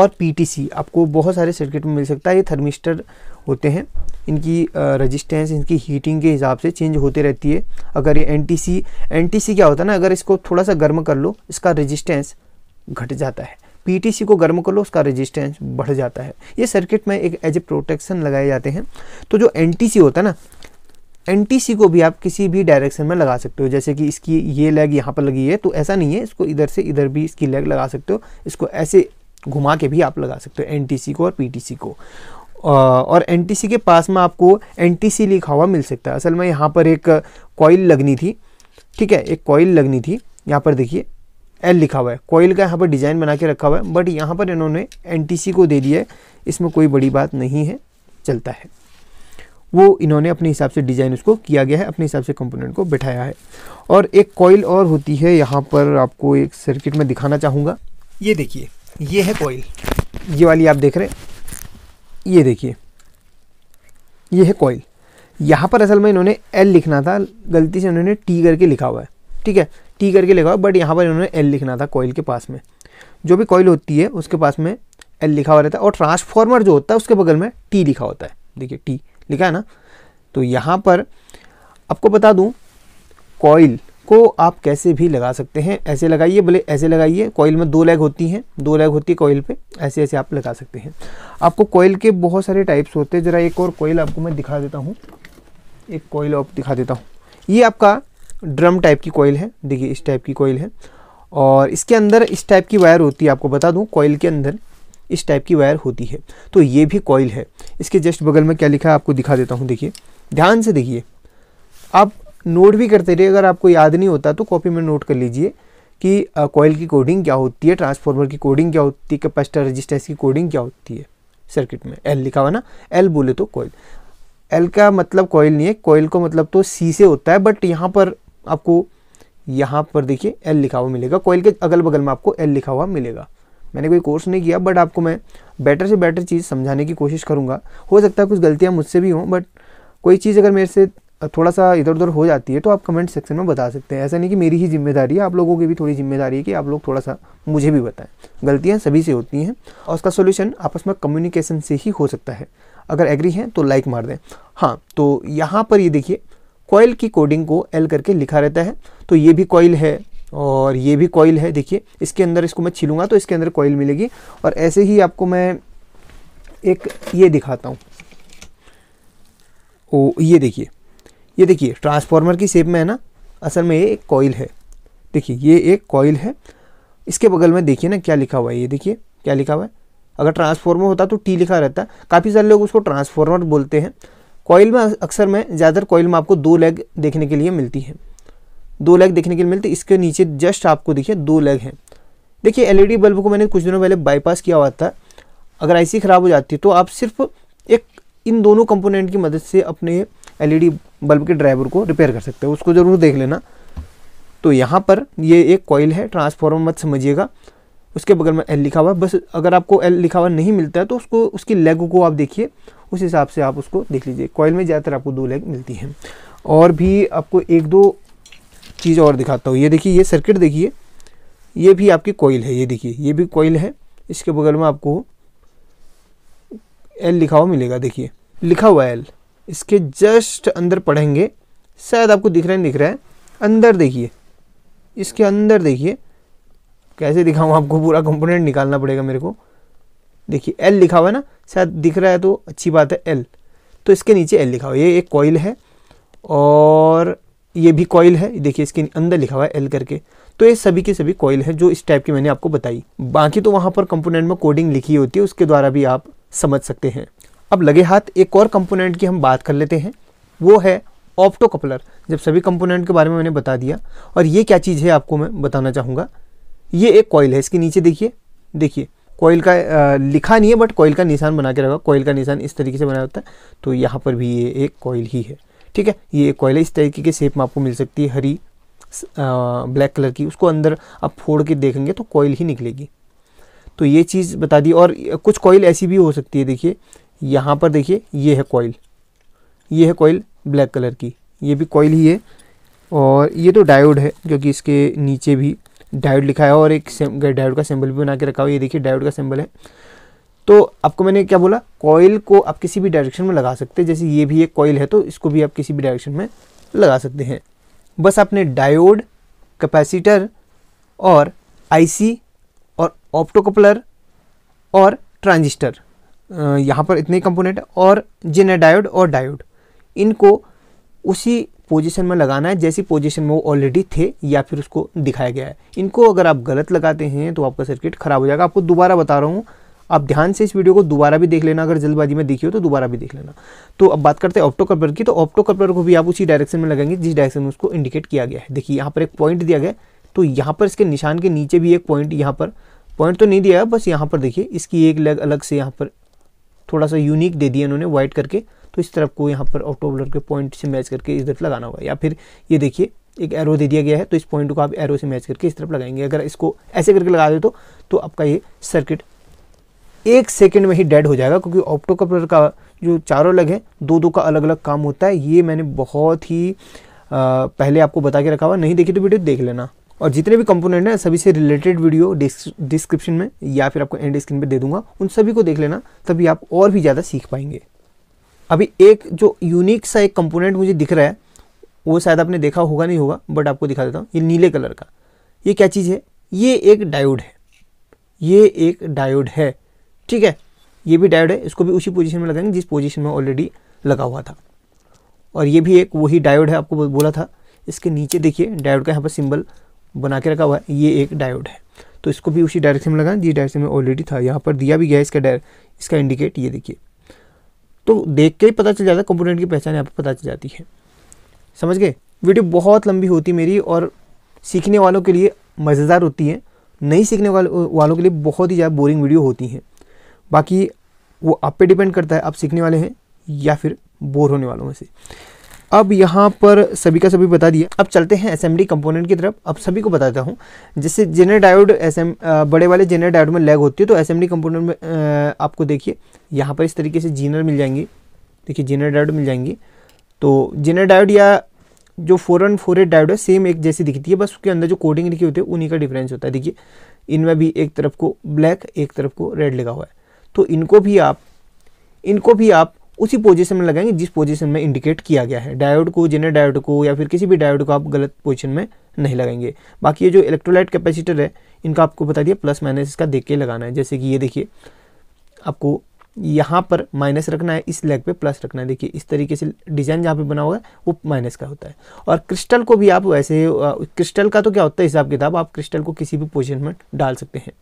और पी आपको बहुत सारे सर्किट में मिल सकता है ये थर्मिस्टर होते हैं इनकी रेजिस्टेंस इनकी हीटिंग के हिसाब से चेंज होते रहती है अगर ये एन टी क्या होता है ना अगर इसको थोड़ा सा गर्म कर लो इसका रेजिस्टेंस घट जाता है पी को गर्म कर लो उसका रेजिस्टेंस बढ़ जाता है ये सर्किट में एक एज ए प्रोटेक्शन लगाए जाते हैं तो जो एन होता है ना एन को भी आप किसी भी डायरेक्शन में लगा सकते हो जैसे कि इसकी ये लेग यहाँ पर लगी है तो ऐसा नहीं है इसको इधर से इधर भी इसकी लेग लगा सकते हो इसको ऐसे घुमा के भी आप लगा सकते हो एन को और पी को और एन के पास में आपको एन लिखा हुआ मिल सकता है असल में यहाँ पर एक कॉइल लगनी थी ठीक है एक कॉइल लगनी थी यहाँ पर देखिए एल लिखा हुआ है कोयल का यहाँ पर डिज़ाइन बना के रखा हुआ है बट यहाँ पर इन्होंने एन को दे दिया है इसमें कोई बड़ी बात नहीं है चलता है वो इन्होंने अपने हिसाब से डिज़ाइन उसको किया गया है अपने हिसाब से कंपोनेंट को बैठाया है और एक कॉयल और होती है यहाँ पर आपको एक सर्किट में दिखाना चाहूँगा ये देखिए ये है कॉयल ये वाली आप देख रहे हैं ये देखिए ये है कॉयल यहाँ पर असल में इन्होंने एल लिखना था गलती से इन्होंने टी करके लिखा हुआ है ठीक है टी करके लिखा हुआ बट यहाँ पर इन्होंने एल लिखना था कॉइल के पास में जो भी कॉयल होती है उसके पास में एल लिखा हुआ रहता है और ट्रांसफॉर्मर जो होता है उसके बगल में टी लिखा होता है देखिए टी लिखा है ना तो यहाँ पर आपको बता दूँ कॉइल को आप कैसे भी लगा सकते हैं ऐसे लगाइए भले ऐसे लगाइए कॉइल में दो लेग होती हैं दो लेग होती है कॉइल पे ऐसे ऐसे आप लगा सकते हैं आपको कॉइल के बहुत सारे टाइप्स होते हैं ज़रा एक और कॉइल आपको मैं दिखा देता हूँ एक कॉइल आप दिखा देता हूँ ये आपका ड्रम टाइप की कॉयल है देखिए इस टाइप की कॉयल है और इसके अंदर इस टाइप की वायर होती है आपको बता दूं कोयल के अंदर इस टाइप की वायर होती है तो ये भी कॉयल है इसके जस्ट बगल में क्या लिखा है आपको दिखा देता हूँ देखिए ध्यान से देखिए आप नोट भी करते रहिए अगर आपको याद नहीं होता तो कॉपी में नोट कर लीजिए कि कोयल की कोडिंग क्या होती है ट्रांसफॉर्मर की कोडिंग क्या होती है कैपेसिटर रजिस्टेंस की कोडिंग क्या होती है सर्किट में एल लिखा हुआ ना एल बोले तो कॉयल एल का मतलब कोयल नहीं है कोयल को मतलब तो सी से होता है बट यहाँ पर आपको यहाँ पर देखिए एल लिखा हुआ मिलेगा कोयल के अगल बगल में आपको एल लिखा हुआ मिलेगा मैंने कोई कोर्स नहीं किया बट आपको मैं बेटर से बेटर चीज़ समझाने की कोशिश करूँगा हो सकता है कुछ गलतियाँ मुझसे भी हों बट कोई चीज़ अगर मेरे से थोड़ा सा इधर उधर हो जाती है तो आप कमेंट सेक्शन में बता सकते हैं ऐसा नहीं कि मेरी ही जिम्मेदारी है आप लोगों की भी थोड़ी जिम्मेदारी है कि आप लोग थोड़ा सा मुझे भी बताएं गलतियाँ सभी से होती हैं और उसका सोल्यूशन आपस में कम्युनिकेशन से ही हो सकता है अगर एग्री हैं तो लाइक मार दें हाँ तो यहाँ पर ये देखिए कॉयल की कोडिंग को एल करके लिखा रहता है तो ये भी कॉयल है और ये भी कॉयल है देखिए इसके अंदर इसको मैं छिलूंगा तो इसके अंदर कॉयल मिलेगी और ऐसे ही आपको मैं एक ये दिखाता हूँ ओ ये देखिए ये देखिए ट्रांसफार्मर की शेप में है ना असल में ये एक कॉयल है देखिए ये एक कॉयल है इसके बगल में देखिए ना क्या लिखा हुआ है ये देखिए क्या लिखा हुआ है अगर ट्रांसफार्मर होता तो टी लिखा रहता है काफ़ी सारे लोग उसको ट्रांसफार्मर बोलते हैं कॉयल में अक्सर में ज़्यादातर कॉयल में आपको दो लेग देखने के लिए मिलती है दो लेग देखने के लिए मिलती है इसके नीचे जस्ट आपको देखिए दो लेग हैं देखिए एलईडी बल्ब e को मैंने कुछ दिनों पहले बाईपास किया हुआ था अगर आईसी ख़राब हो जाती है तो आप सिर्फ एक इन दोनों कंपोनेंट की मदद से अपने एलईडी बल्ब e के ड्राइवर को रिपेयर कर सकते हो उसको ज़रूर देख लेना तो यहाँ पर ये एक कॉयल है ट्रांसफार्मर मत समझिएगा उसके बगल में एल लिखा हुआ है बस अगर आपको एल लिखा हुआ नहीं मिलता है तो उसको उसकी लेग को आप देखिए उस हिसाब से आप उसको देख लीजिए कॉयल में ज़्यादातर आपको दो लेग मिलती हैं और भी आपको एक दो चीज़ और दिखाता हूँ ये देखिए ये सर्किट देखिए ये भी आपकी कॉयल है ये देखिए ये भी कॉयल है इसके बगल में आपको एल लिखा हुआ मिलेगा देखिए लिखा हुआ एल इसके जस्ट अंदर पढ़ेंगे शायद आपको दिख रहा है दिख रहा है अंदर देखिए इसके अंदर देखिए कैसे दिखाऊँ आपको पूरा कंपोनेंट निकालना पड़ेगा मेरे को देखिए एल लिखा हुआ है ना शायद दिख रहा है तो अच्छी बात है एल तो इसके नीचे एल लिखा हुआ है ये एक कॉयल है और ये भी कॉयल है देखिए इसके अंदर लिखा हुआ है एल करके तो ये सभी के सभी कॉइल है जो इस टाइप की मैंने आपको बताई बाकी तो वहाँ पर कंपोनेंट में कोडिंग लिखी होती है उसके द्वारा भी आप समझ सकते हैं अब लगे हाथ एक और कंपोनेंट की हम बात कर लेते हैं वो है ऑप्टो कपलर जब सभी कंपोनेंट के बारे में मैंने बता दिया और ये क्या चीज़ है आपको मैं बताना चाहूँगा ये एक कॉइल है इसके नीचे देखिए देखिए कोयल का आ, लिखा नहीं है बट कोयल का निशान बना के रखा कोयल का निशान इस तरीके से बनाया होता है तो यहाँ पर भी ये एक कोयल ही है ठीक है ये एक कोयल है इस तरीके की शेप में आपको मिल सकती है हरी आ, ब्लैक कलर की उसको अंदर आप फोड़ के देखेंगे तो कोयल ही निकलेगी तो ये चीज़ बता दी और कुछ कोयल ऐसी भी हो सकती है देखिए यहाँ पर देखिए ये है कोयल ये है कोयल ब्लैक कलर की ये भी कोयल ही है और ये तो डायोड है क्योंकि इसके नीचे भी डायोड लिखा है और एक डायोड का सिंबल भी बना के रखा हुआ ये देखिए डायोड का सिंबल है तो आपको मैंने क्या बोला कॉयल को आप किसी भी डायरेक्शन में लगा सकते हैं जैसे ये भी एक कॉयल है तो इसको भी आप किसी भी डायरेक्शन में लगा सकते हैं बस आपने डायोड कैपेसिटर और आईसी और ऑप्टोकपलर और ट्रांजिस्टर यहाँ पर इतने कंपोनेंट और जिन डायोड और डायोड इनको उसी पोजीशन में लगाना है जैसी पोजीशन में वो ऑलरेडी थे या फिर उसको दिखाया गया है इनको अगर आप गलत लगाते हैं तो आपका सर्किट ख़राब हो जाएगा आपको दोबारा बता रहा हूँ आप ध्यान से इस वीडियो को दोबारा भी देख लेना अगर जल्दबाजी में देखी हो तो दोबारा भी देख लेना तो अब बात करते हैं ऑप्टो कपलर की तो ऑप्टो कपलर को भी आप उसी डायरेक्शन में लगाएंगे जिस डायरेक्शन में उसको इंडिकेट किया गया है देखिए यहाँ पर एक पॉइंट दिया गया तो यहाँ पर इसके निशान के नीचे भी एक पॉइंट यहाँ पर पॉइंट तो नहीं दिया बस यहाँ पर देखिए इसकी एक अलग से यहाँ पर थोड़ा सा यूनिक दे दिया इन्होंने व्हाइट करके तो इस तरफ को यहाँ पर ब्लर के पॉइंट से मैच करके इस तरफ लगाना होगा या फिर ये देखिए एक एरो दे दिया गया है तो इस पॉइंट को आप एरो से मैच करके इस तरफ लगाएंगे अगर इसको ऐसे करके लगा दे तो, तो आपका ये सर्किट एक सेकेंड में ही डेड हो जाएगा क्योंकि ऑप्टो कपलर का जो चारों लग है दो दो का अलग अलग काम होता है ये मैंने बहुत ही आ, पहले आपको बता के रखा हुआ नहीं देखी तो वीडियो देख लेना और जितने भी कंपोनेंट हैं सभी से रिलेटेड वीडियो डिस्क्रिप्शन में या फिर आपको एंड स्क्रीन पे दे दूंगा उन सभी को देख लेना तभी आप और भी ज़्यादा सीख पाएंगे अभी एक जो यूनिक सा एक कंपोनेंट मुझे दिख रहा है वो शायद आपने देखा होगा नहीं होगा बट आपको दिखा देता हूँ ये नीले कलर का ये क्या चीज़ है ये एक डायोड है ये एक डायोड है ठीक है ये भी डायोड है इसको भी उसी पोजीशन में लगाएंगे जिस पोजीशन में ऑलरेडी लगा हुआ था और ये भी एक वही डायोड है आपको बोला था इसके नीचे देखिए डायोड का यहाँ पर सिंबल बना के रखा हुआ है ये एक डायोड है तो इसको भी उसी डायरेक्शन में लगाएं जिस डायरेक्शन में ऑलरेडी था यहाँ पर दिया भी गया इसका इसका इंडिकेट ये देखिए तो देख के ही पता चल जाता है कंपोनेंट की पहचान यहाँ पर पता चल जाती है समझ गए वीडियो बहुत लंबी होती मेरी और सीखने वालों के लिए मज़ेदार होती है नहीं सीखने वालों वालों के लिए बहुत ही ज़्यादा बोरिंग वीडियो होती हैं बाकी वो आप पे डिपेंड करता है आप सीखने वाले हैं या फिर बोर होने वालों में से अब यहाँ पर सभी का सभी बता दिया अब चलते हैं असेंबली कंपोनेंट की तरफ अब सभी को बताता हूँ जैसे जेनर डायोड एसेम बड़े वाले जेनर डायोड में लैग होती है तो असेंबली कंपोनेंट में आपको देखिए यहाँ पर इस तरीके से जीनर मिल जाएंगे देखिए जेनर डायोड मिल जाएंगी तो जेनर डायोड या जो four one four eight diode है सेम एक जैसी दिखती है बस उसके अंदर जो कोडिंग लिखी होती है उन्हीं का डिफरेंस होता है देखिए इनमें भी एक तरफ को ब्लैक एक तरफ को रेड लगा हुआ है तो इनको भी आप इनको भी आप उसी पोजीशन में लगाएंगे जिस पोजीशन में इंडिकेट किया गया है डायोड को जिन्हें डायोड को या फिर किसी भी डायोड को आप गलत पोजीशन में नहीं लगाएंगे बाकी ये जो इलेक्ट्रोलाइट कैपेसिटर है इनका आपको बता दिया प्लस माइनस इसका देख के लगाना है जैसे कि ये देखिए आपको यहाँ पर माइनस रखना है इस लेग पे प्लस रखना है देखिए इस तरीके से डिजाइन जहाँ पे बना हुआ है वो माइनस का होता है और क्रिस्टल को भी आप वैसे क्रिस्टल का तो क्या होता है हिसाब किताब आप क्रिस्टल को किसी भी पोजिशन में डाल सकते हैं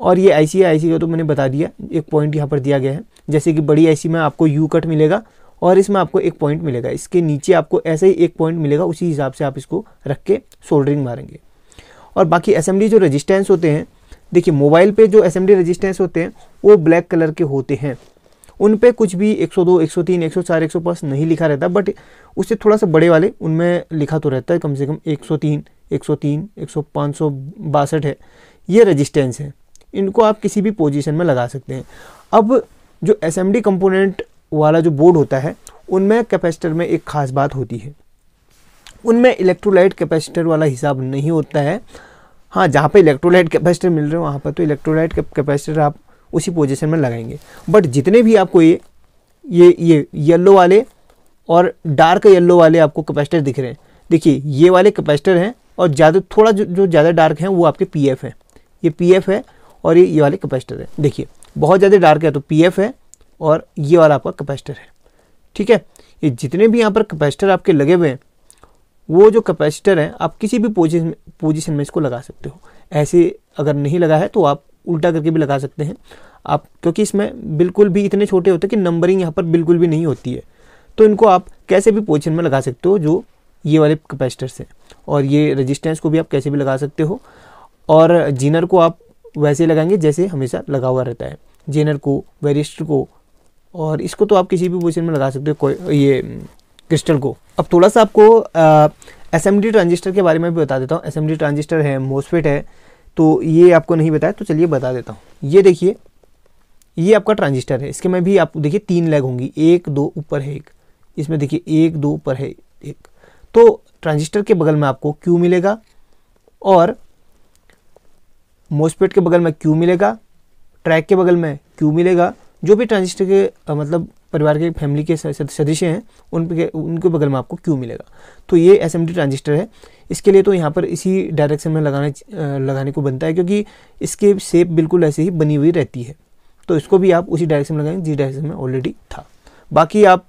और ये आई सी आई सी का तो मैंने बता दिया एक पॉइंट यहाँ पर दिया गया है जैसे कि बड़ी आई सी में आपको यू कट मिलेगा और इसमें आपको एक पॉइंट मिलेगा इसके नीचे आपको ऐसे ही एक पॉइंट मिलेगा उसी हिसाब से आप इसको रख के सोल्डरिंग मारेंगे और बाकी असेंबली जो रजिस्टेंस होते हैं देखिए मोबाइल पे जो असेंबली रजिस्टेंस होते हैं वो ब्लैक कलर के होते हैं उन पे कुछ भी 102, 103, 104, 105 नहीं लिखा रहता बट उससे थोड़ा सा बड़े वाले उनमें लिखा तो रहता है कम से कम 103, 103, 105, बासठ है ये रजिस्टेंस है इनको आप किसी भी पोजीशन में लगा सकते हैं अब जो एस एम डी कंपोनेंट वाला जो बोर्ड होता है उनमें कैपेसिटर में एक ख़ास बात होती है उनमें इलेक्ट्रोलाइट कैपेसिटर वाला हिसाब नहीं होता है हाँ जहाँ पे इलेक्ट्रोलाइट कैपेसिटर मिल रहे हो वहाँ पर तो इलेक्ट्रोलाइट कैपेसिटर आप उसी पोजीशन में लगाएंगे बट जितने भी आपको ये ये ये येलो वाले और डार्क येलो वाले आपको कैपेसिटर दिख रहे हैं देखिए ये वाले कैपेसिटर हैं और ज़्यादा थोड़ा जो जो ज़्यादा डार्क हैं वो आपके पी एफ हैं ये पी एफ है और ये ये वाले कैपेसिटर है देखिए बहुत ज़्यादा डार्क है तो पी है और ये वाला आपका कैपेसिटर है ठीक है ये जितने भी यहाँ पर कैपेसिटर आपके लगे हुए हैं वो जो कैपेसिटर हैं आप किसी भी पोजिशन पोजिशन में इसको लगा सकते हो ऐसे अगर नहीं लगा है तो आप उल्टा करके भी लगा सकते हैं आप क्योंकि इसमें बिल्कुल भी इतने छोटे होते हैं कि नंबरिंग यहाँ पर बिल्कुल भी नहीं होती है तो इनको आप कैसे भी पोजिशन में लगा सकते हो जो ये वाले कैपेसिटर से और ये रजिस्टेंस को भी आप कैसे भी लगा सकते हो और जीनर को आप वैसे लगाएंगे जैसे हमेशा लगा हुआ रहता है जेनर को वेरिस्टर को और इसको तो आप किसी भी पोजिशन में लगा सकते हो ये क्रिस्टल को अब थोड़ा सा आपको एस एम डी ट्रांजिस्टर के बारे में भी बता देता हूँ एस एम डी ट्रांजिस्टर है मोसफेट है तो ये आपको नहीं बताया तो चलिए बता देता हूँ ये देखिए ये आपका ट्रांजिस्टर है इसके में भी आप देखिए तीन लेग होंगी एक दो ऊपर है एक इसमें देखिए एक दो ऊपर है एक तो ट्रांजिस्टर के बगल में आपको क्यू मिलेगा और मोस्पेट के बगल में क्यू मिलेगा ट्रैक के बगल में क्यू मिलेगा जो भी ट्रांजिस्टर के मतलब परिवार के फैमिली के सदस्य हैं उन पे उनके बगल में आपको क्यू मिलेगा तो ये एस ट्रांजिस्टर है इसके लिए तो यहाँ पर इसी डायरेक्शन में लगाने लगाने को बनता है क्योंकि इसके शेप बिल्कुल ऐसे ही बनी हुई रहती है तो इसको भी आप उसी डायरेक्शन में लगाएंगे जिस डायरेक्शन में ऑलरेडी था बाकी आप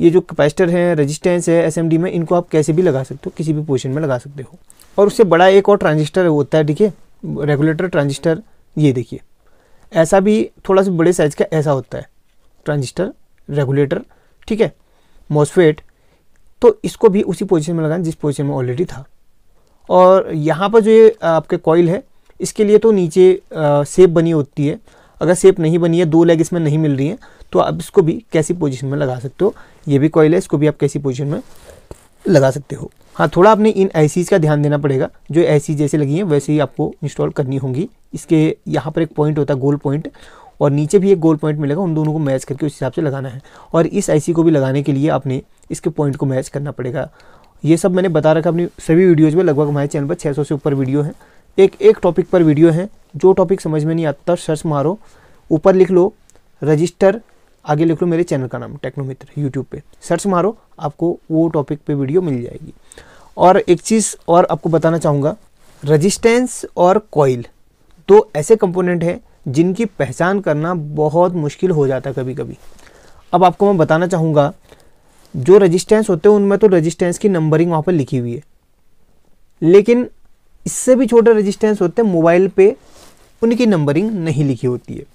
ये जो कैपेसिटर हैं रेजिस्टेंस है एस में इनको आप कैसे भी लगा सकते हो किसी भी पोजिशन में लगा सकते हो और उससे बड़ा एक और ट्रांजिस्टर होता है ठीक है रेगुलेटर ट्रांजिस्टर ये देखिए ऐसा भी थोड़ा सा बड़े साइज का ऐसा होता है ट्रांजिस्टर रेगुलेटर ठीक है मोसफेट तो इसको भी उसी पोजीशन में लगाना जिस पोजीशन में ऑलरेडी था और यहाँ पर जो ये आपके कॉयल है इसके लिए तो नीचे सेप बनी होती है अगर सेप नहीं बनी है दो लेग इसमें नहीं मिल रही हैं तो आप इसको भी कैसी पोजीशन में लगा सकते हो ये भी कॉयल है इसको भी आप कैसी पोजीशन में लगा सकते हो हाँ थोड़ा आपने इन आईसीज़ का ध्यान देना पड़ेगा जो ऐसी जैसे लगी हैं वैसे ही आपको इंस्टॉल करनी होंगी इसके यहाँ पर एक पॉइंट होता है गोल पॉइंट और नीचे भी एक गोल पॉइंट मिलेगा उन दोनों को मैच करके उस हिसाब से लगाना है और इस आईसी को भी लगाने के लिए आपने इसके पॉइंट को मैच करना पड़ेगा ये सब मैंने बता रखा अपनी सभी वीडियोज़ में लगभग हमारे चैनल पर 600 से ऊपर वीडियो हैं एक एक टॉपिक पर वीडियो है जो टॉपिक समझ में नहीं आता सर्च मारो ऊपर लिख लो रजिस्टर आगे लिख लो मेरे चैनल का नाम टेक्नोमित्र यूट्यूब पे सर्च मारो आपको वो टॉपिक पे वीडियो मिल जाएगी और एक चीज़ और आपको बताना चाहूँगा रजिस्टेंस और कॉइल दो ऐसे कंपोनेंट हैं जिनकी पहचान करना बहुत मुश्किल हो जाता है कभी कभी अब आपको मैं बताना चाहूँगा जो रजिस्टेंस होते हैं उनमें तो रजिस्टेंस की नंबरिंग वहाँ पर लिखी हुई है लेकिन इससे भी छोटे रजिस्टेंस होते हैं मोबाइल पे उनकी नंबरिंग नहीं लिखी होती है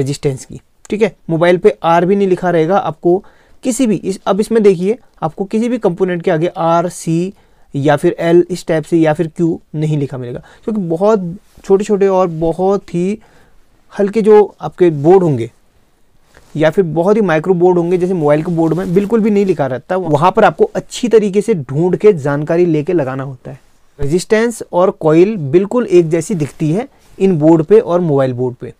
रजिस्टेंस की ठीक है मोबाइल पे आर भी नहीं लिखा रहेगा आपको किसी भी इस अब इसमें देखिए आपको किसी भी कंपोनेंट के आगे आर सी या फिर एल इस टाइप से या फिर क्यू नहीं लिखा मिलेगा क्योंकि बहुत छोटे छोटे और बहुत ही हल्के जो आपके बोर्ड होंगे या फिर बहुत ही माइक्रो बोर्ड होंगे जैसे मोबाइल के बोर्ड में बिल्कुल भी नहीं लिखा रहता वहाँ पर आपको अच्छी तरीके से ढूंढ के जानकारी लेके लगाना होता है रेजिस्टेंस और कॉइल बिल्कुल एक जैसी दिखती है इन बोर्ड पे और मोबाइल बोर्ड पे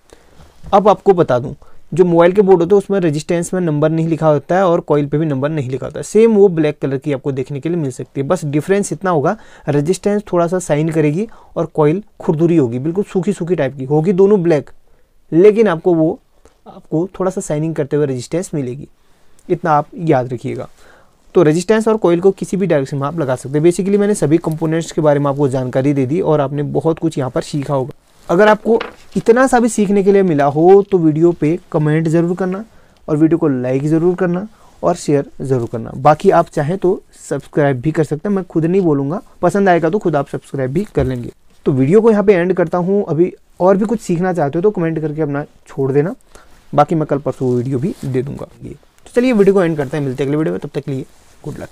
अब आपको बता दूं जो मोबाइल के बोर्ड होते हैं उसमें रेजिस्टेंस में नंबर नहीं लिखा होता है और कॉयल पे भी नंबर नहीं लिखा होता है सेम वो ब्लैक कलर की आपको देखने के लिए मिल सकती है बस डिफरेंस इतना होगा रेजिस्टेंस थोड़ा सा साइन करेगी और कॉयल खुरदुरी होगी बिल्कुल सूखी सूखी टाइप की होगी दोनों ब्लैक लेकिन आपको वो आपको थोड़ा सा साइनिंग करते हुए रजिस्टेंस मिलेगी इतना आप याद रखिएगा तो रजिस्टेंस और कॉइल को किसी भी डायरेक्शन में आप लगा सकते हैं बेसिकली मैंने सभी कंपोनेंट्स के बारे में आपको जानकारी दे दी और आपने बहुत कुछ यहाँ पर सीखा होगा अगर आपको इतना सा भी सीखने के लिए मिला हो तो वीडियो पे कमेंट ज़रूर करना और वीडियो को लाइक ज़रूर करना और शेयर ज़रूर करना बाकी आप चाहें तो सब्सक्राइब भी कर सकते हैं मैं खुद नहीं बोलूँगा पसंद आएगा तो खुद आप सब्सक्राइब भी कर लेंगे तो वीडियो को यहाँ पे एंड करता हूँ अभी और भी कुछ सीखना चाहते हो तो कमेंट करके अपना छोड़ देना बाकी मैं कल परसों वीडियो भी दे दूँगा ये तो चलिए वीडियो को एंड करते हैं मिलते हैं अगले वीडियो में तब तक के लिए गुड लक